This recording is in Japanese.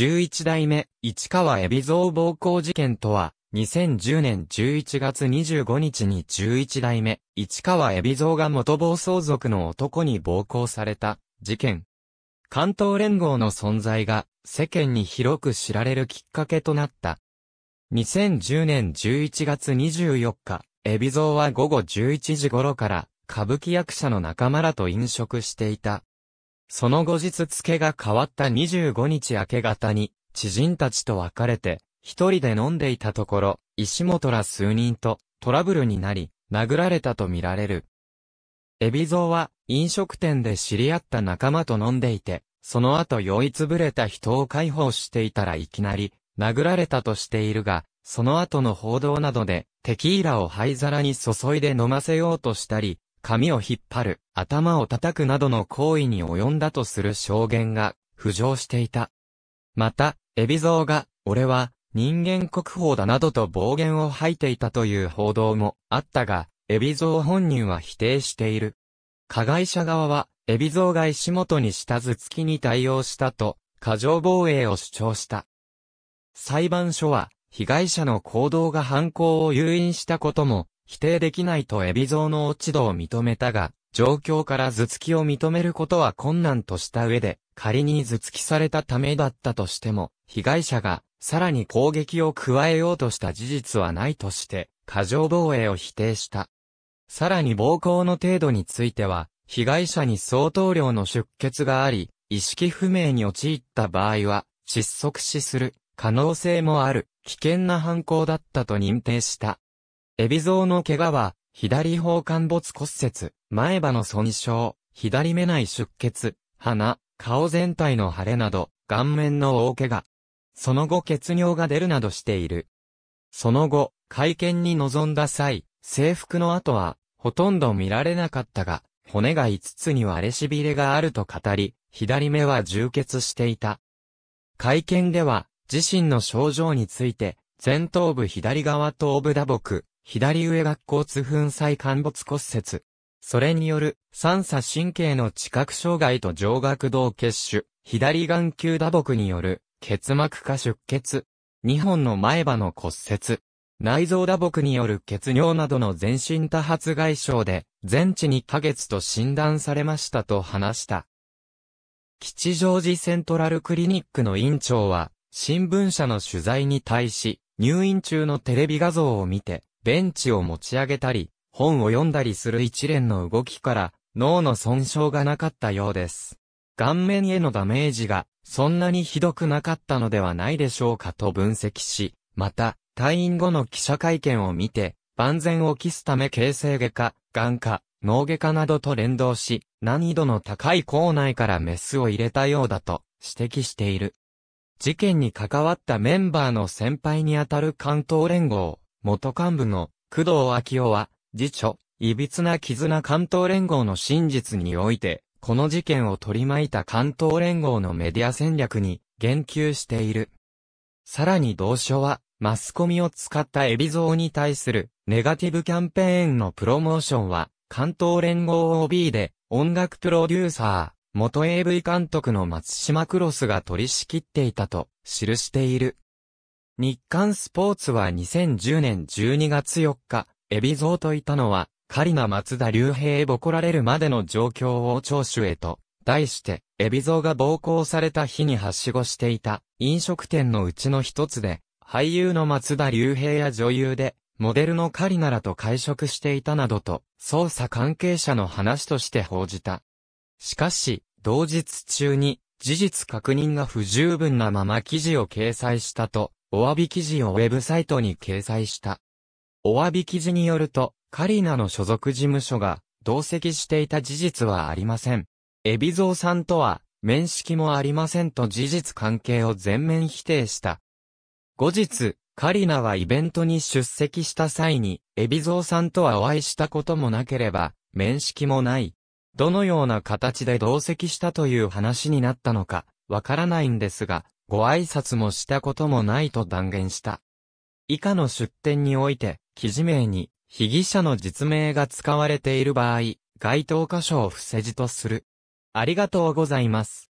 11代目、市川海老蔵暴行事件とは、2010年11月25日に11代目、市川海老蔵が元暴走族の男に暴行された、事件。関東連合の存在が、世間に広く知られるきっかけとなった。2010年11月24日、海老蔵は午後11時頃から、歌舞伎役者の仲間らと飲食していた。その後日付が変わった25日明け方に、知人たちと別れて、一人で飲んでいたところ、石本ら数人とトラブルになり、殴られたとみられる。エビゾーは飲食店で知り合った仲間と飲んでいて、その後酔いつぶれた人を解放していたらいきなり、殴られたとしているが、その後の報道などで、テキーラを灰皿に注いで飲ませようとしたり、髪を引っ張る、頭を叩くなどの行為に及んだとする証言が浮上していた。また、海老蔵が、俺は人間国宝だなどと暴言を吐いていたという報道もあったが、海老蔵本人は否定している。加害者側は、海老蔵が石本に下頭突きに対応したと、過剰防衛を主張した。裁判所は、被害者の行動が犯行を誘引したことも、否定できないと海老蔵の落ち度を認めたが、状況から頭突きを認めることは困難とした上で、仮に頭突きされたためだったとしても、被害者がさらに攻撃を加えようとした事実はないとして、過剰防衛を否定した。さらに暴行の程度については、被害者に相当量の出血があり、意識不明に陥った場合は、窒息死する可能性もある危険な犯行だったと認定した。エビゾウの怪我は、左方陥没骨折、前歯の損傷、左目内出血、鼻、顔全体の腫れなど、顔面の大怪我。その後血尿が出るなどしている。その後、会見に臨んだ際、制服の後は、ほとんど見られなかったが、骨が5つに割れしびれがあると語り、左目は充血していた。会見では、自身の症状について、前頭部左側頭部打撲、左上学校痛粉砕陥没骨折。それによる、三叉神経の知覚障害と上学道血腫、左眼球打撲による、結膜下出血。二本の前歯の骨折。内臓打撲による血尿などの全身多発外傷で、全治2ヶ月と診断されましたと話した。吉祥寺セントラルクリニックの院長は、新聞社の取材に対し、入院中のテレビ画像を見て、ベンチを持ち上げたり、本を読んだりする一連の動きから、脳の損傷がなかったようです。顔面へのダメージが、そんなにひどくなかったのではないでしょうかと分析し、また、退院後の記者会見を見て、万全を期すため形成外科、眼科、脳外科などと連動し、難易度の高い校内からメスを入れたようだと指摘している。事件に関わったメンバーの先輩にあたる関東連合、元幹部の工藤昭夫は、次長、いびつな絆関東連合の真実において、この事件を取り巻いた関東連合のメディア戦略に言及している。さらに同書は、マスコミを使ったエビ像に対するネガティブキャンペーンのプロモーションは、関東連合 OB で音楽プロデューサー、元 AV 監督の松島クロスが取り仕切っていたと記している。日刊スポーツは2010年12月4日、エビゾーといたのは、カリナ松田竜兵へボコられるまでの状況を聴取へと、題して、エビゾーが暴行された日にはしごしていた飲食店のうちの一つで、俳優の松田竜兵や女優で、モデルのカリナらと会食していたなどと、捜査関係者の話として報じた。しかし、同日中に、事実確認が不十分なまま記事を掲載したと、お詫び記事をウェブサイトに掲載した。お詫び記事によると、カリナの所属事務所が同席していた事実はありません。エビゾーさんとは面識もありませんと事実関係を全面否定した。後日、カリナはイベントに出席した際に、エビゾーさんとはお会いしたこともなければ、面識もない。どのような形で同席したという話になったのか、わからないんですが、ご挨拶もしたこともないと断言した。以下の出典において、記事名に、被疑者の実名が使われている場合、該当箇所を伏せ字とする。ありがとうございます。